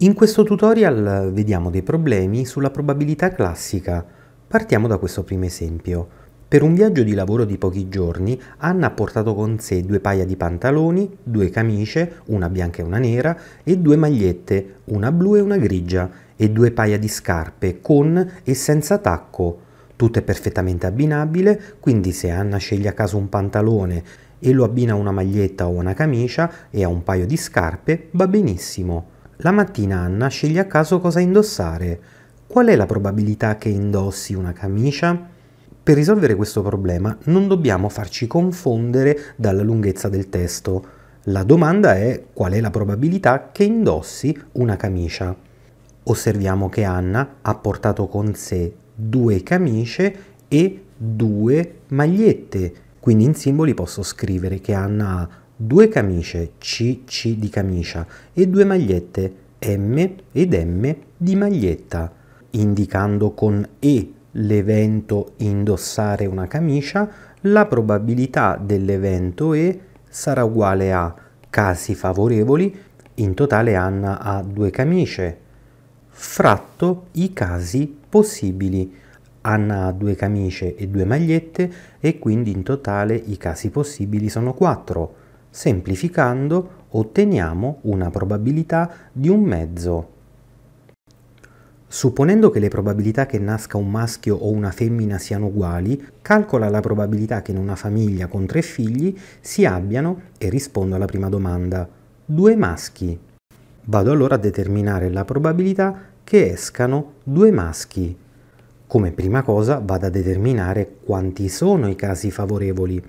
In questo tutorial vediamo dei problemi sulla probabilità classica. Partiamo da questo primo esempio. Per un viaggio di lavoro di pochi giorni, Anna ha portato con sé due paia di pantaloni, due camicie, una bianca e una nera, e due magliette, una blu e una grigia, e due paia di scarpe con e senza tacco. Tutto è perfettamente abbinabile, quindi se Anna sceglie a caso un pantalone e lo abbina a una maglietta o una camicia e a un paio di scarpe, va benissimo. La mattina Anna sceglie a caso cosa indossare. Qual è la probabilità che indossi una camicia? Per risolvere questo problema non dobbiamo farci confondere dalla lunghezza del testo. La domanda è qual è la probabilità che indossi una camicia. Osserviamo che Anna ha portato con sé due camicie e due magliette, quindi in simboli posso scrivere che Anna ha due camicie CC di camicia e due magliette M ed M di maglietta, indicando con E l'evento indossare una camicia, la probabilità dell'evento E sarà uguale a casi favorevoli, in totale Anna ha due camicie, fratto i casi possibili. Anna ha due camicie e due magliette e quindi in totale i casi possibili sono quattro. Semplificando otteniamo una probabilità di un mezzo. Supponendo che le probabilità che nasca un maschio o una femmina siano uguali, calcola la probabilità che in una famiglia con tre figli si abbiano, e rispondo alla prima domanda, due maschi. Vado allora a determinare la probabilità che escano due maschi. Come prima cosa vado a determinare quanti sono i casi favorevoli,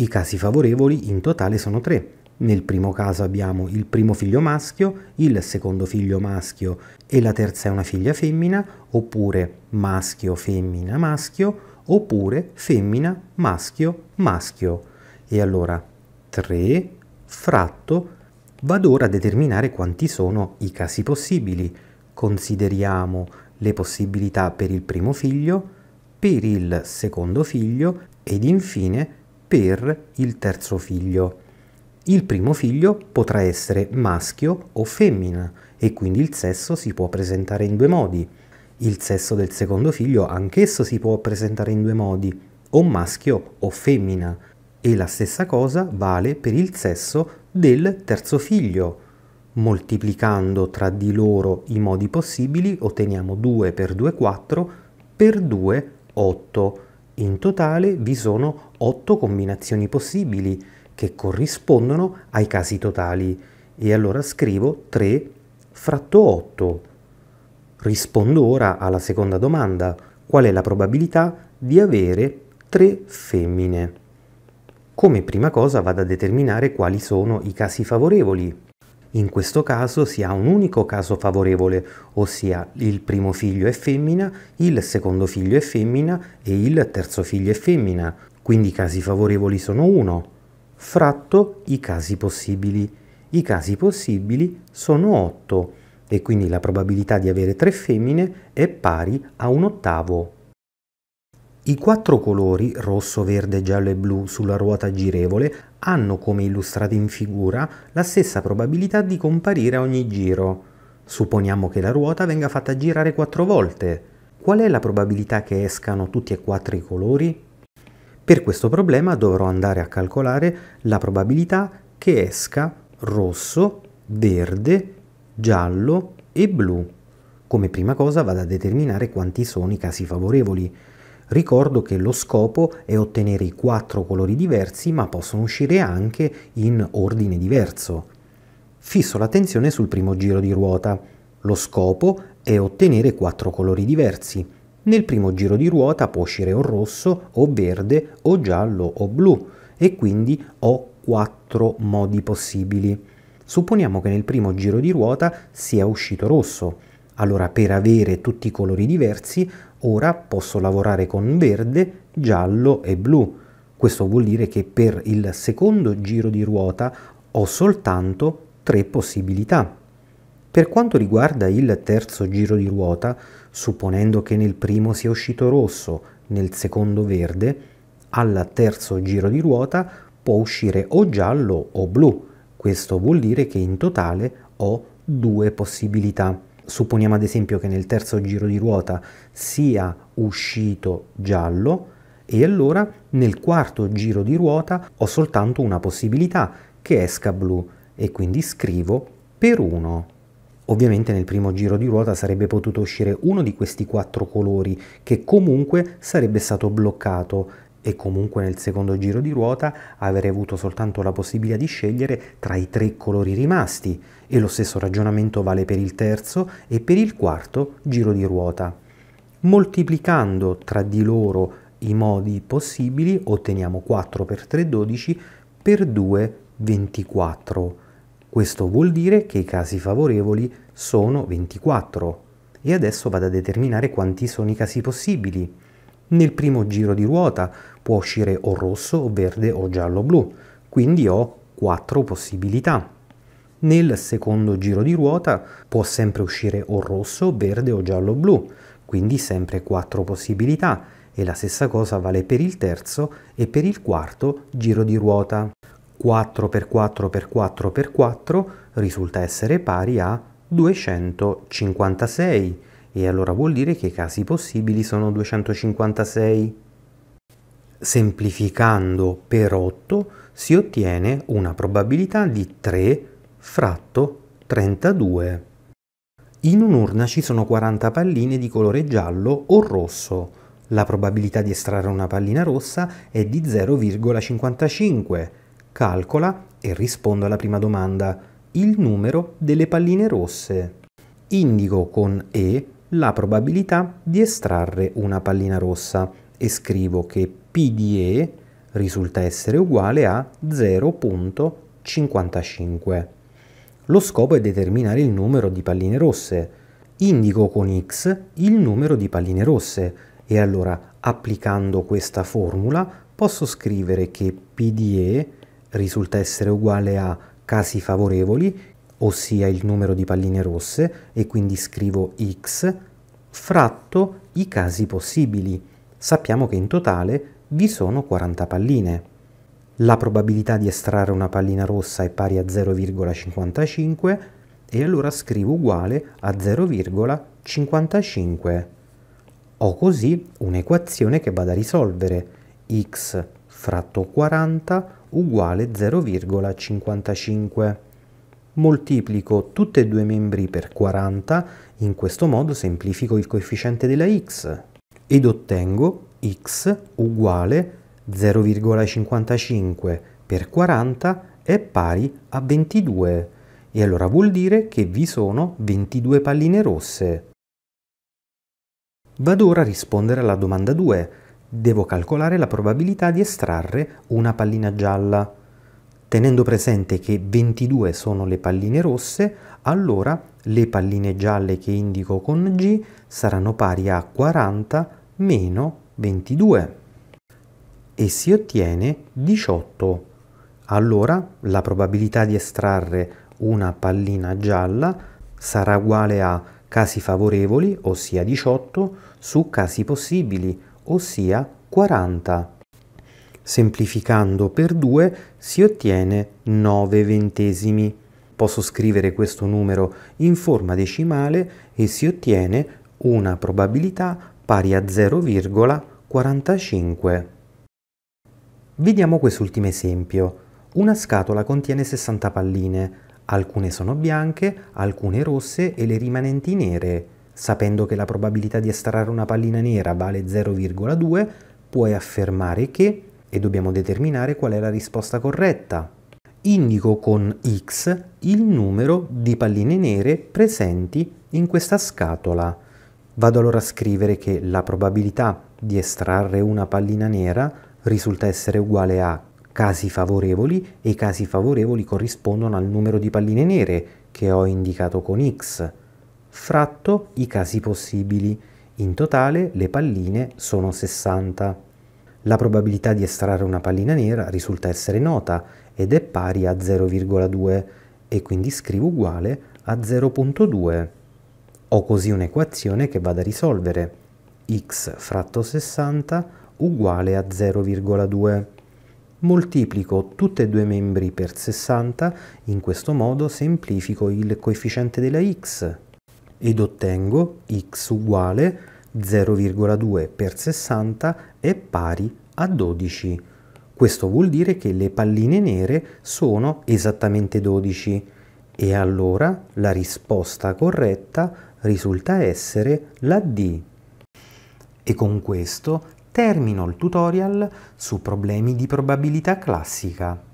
i casi favorevoli in totale sono tre. Nel primo caso abbiamo il primo figlio maschio, il secondo figlio maschio e la terza è una figlia femmina, oppure maschio, femmina, maschio, oppure femmina, maschio, maschio. E allora 3 fratto vado ora a determinare quanti sono i casi possibili. Consideriamo le possibilità per il primo figlio, per il secondo figlio ed infine per per il terzo figlio. Il primo figlio potrà essere maschio o femmina e quindi il sesso si può presentare in due modi. Il sesso del secondo figlio anch'esso si può presentare in due modi, o maschio o femmina. E la stessa cosa vale per il sesso del terzo figlio. Moltiplicando tra di loro i modi possibili otteniamo 2 per 2 4, per 2 8. In totale vi sono 8 combinazioni possibili che corrispondono ai casi totali e allora scrivo 3 fratto 8. Rispondo ora alla seconda domanda, qual è la probabilità di avere 3 femmine? Come prima cosa vado a determinare quali sono i casi favorevoli. In questo caso si ha un unico caso favorevole, ossia il primo figlio è femmina, il secondo figlio è femmina e il terzo figlio è femmina, quindi i casi favorevoli sono 1, fratto i casi possibili. I casi possibili sono 8 e quindi la probabilità di avere tre femmine è pari a un ottavo. I quattro colori, rosso, verde, giallo e blu, sulla ruota girevole hanno, come illustrato in figura, la stessa probabilità di comparire a ogni giro. Supponiamo che la ruota venga fatta girare quattro volte. Qual è la probabilità che escano tutti e quattro i colori? Per questo problema dovrò andare a calcolare la probabilità che esca rosso, verde, giallo e blu. Come prima cosa vado a determinare quanti sono i casi favorevoli. Ricordo che lo scopo è ottenere i quattro colori diversi ma possono uscire anche in ordine diverso. Fisso l'attenzione sul primo giro di ruota. Lo scopo è ottenere quattro colori diversi. Nel primo giro di ruota può uscire o rosso, o verde, o giallo, o blu e quindi ho quattro modi possibili. Supponiamo che nel primo giro di ruota sia uscito rosso allora per avere tutti i colori diversi ora posso lavorare con verde, giallo e blu. Questo vuol dire che per il secondo giro di ruota ho soltanto tre possibilità. Per quanto riguarda il terzo giro di ruota, supponendo che nel primo sia uscito rosso, nel secondo verde, al terzo giro di ruota può uscire o giallo o blu. Questo vuol dire che in totale ho due possibilità. Supponiamo ad esempio che nel terzo giro di ruota sia uscito giallo e allora nel quarto giro di ruota ho soltanto una possibilità che esca blu e quindi scrivo per 1. Ovviamente nel primo giro di ruota sarebbe potuto uscire uno di questi quattro colori che comunque sarebbe stato bloccato e comunque nel secondo giro di ruota avrei avuto soltanto la possibilità di scegliere tra i tre colori rimasti e lo stesso ragionamento vale per il terzo e per il quarto giro di ruota. Moltiplicando tra di loro i modi possibili otteniamo 4 per 3 12 per 2 24. Questo vuol dire che i casi favorevoli sono 24 e adesso vado a determinare quanti sono i casi possibili. Nel primo giro di ruota può uscire o rosso o verde o giallo o blu, quindi ho 4 possibilità. Nel secondo giro di ruota può sempre uscire o rosso, verde o giallo-blu, quindi sempre quattro possibilità e la stessa cosa vale per il terzo e per il quarto giro di ruota. 4 per 4 per 4 per 4 risulta essere pari a 256 e allora vuol dire che i casi possibili sono 256. Semplificando per 8 si ottiene una probabilità di 3 fratto 32. In un'urna ci sono 40 palline di colore giallo o rosso. La probabilità di estrarre una pallina rossa è di 0,55. Calcola e rispondo alla prima domanda. Il numero delle palline rosse. Indico con E la probabilità di estrarre una pallina rossa e scrivo che P di E risulta essere uguale a 0,55. Lo scopo è determinare il numero di palline rosse. Indico con x il numero di palline rosse e allora applicando questa formula posso scrivere che PDE risulta essere uguale a casi favorevoli, ossia il numero di palline rosse, e quindi scrivo x fratto i casi possibili. Sappiamo che in totale vi sono 40 palline la probabilità di estrarre una pallina rossa è pari a 0,55 e allora scrivo uguale a 0,55. Ho così un'equazione che vado a risolvere x fratto 40 uguale 0,55. Moltiplico tutti e due i membri per 40, in questo modo semplifico il coefficiente della x ed ottengo x uguale 0,55 per 40 è pari a 22 e allora vuol dire che vi sono 22 palline rosse. Vado ora a rispondere alla domanda 2. Devo calcolare la probabilità di estrarre una pallina gialla. Tenendo presente che 22 sono le palline rosse, allora le palline gialle che indico con G saranno pari a 40 meno 22 e si ottiene 18. Allora la probabilità di estrarre una pallina gialla sarà uguale a casi favorevoli, ossia 18, su casi possibili, ossia 40. Semplificando per 2 si ottiene 9 ventesimi. Posso scrivere questo numero in forma decimale e si ottiene una probabilità pari a 0,45. Vediamo quest'ultimo esempio. Una scatola contiene 60 palline, alcune sono bianche, alcune rosse e le rimanenti nere. Sapendo che la probabilità di estrarre una pallina nera vale 0,2, puoi affermare che e dobbiamo determinare qual è la risposta corretta. Indico con x il numero di palline nere presenti in questa scatola. Vado allora a scrivere che la probabilità di estrarre una pallina nera risulta essere uguale a casi favorevoli e i casi favorevoli corrispondono al numero di palline nere che ho indicato con x, fratto i casi possibili. In totale le palline sono 60. La probabilità di estrarre una pallina nera risulta essere nota ed è pari a 0,2 e quindi scrivo uguale a 0,2. Ho così un'equazione che vado a risolvere x fratto 60 uguale a 0,2. Moltiplico tutti e due i membri per 60, in questo modo semplifico il coefficiente della x ed ottengo x uguale 0,2 per 60 è pari a 12. Questo vuol dire che le palline nere sono esattamente 12 e allora la risposta corretta risulta essere la D. E con questo Termino il tutorial su problemi di probabilità classica.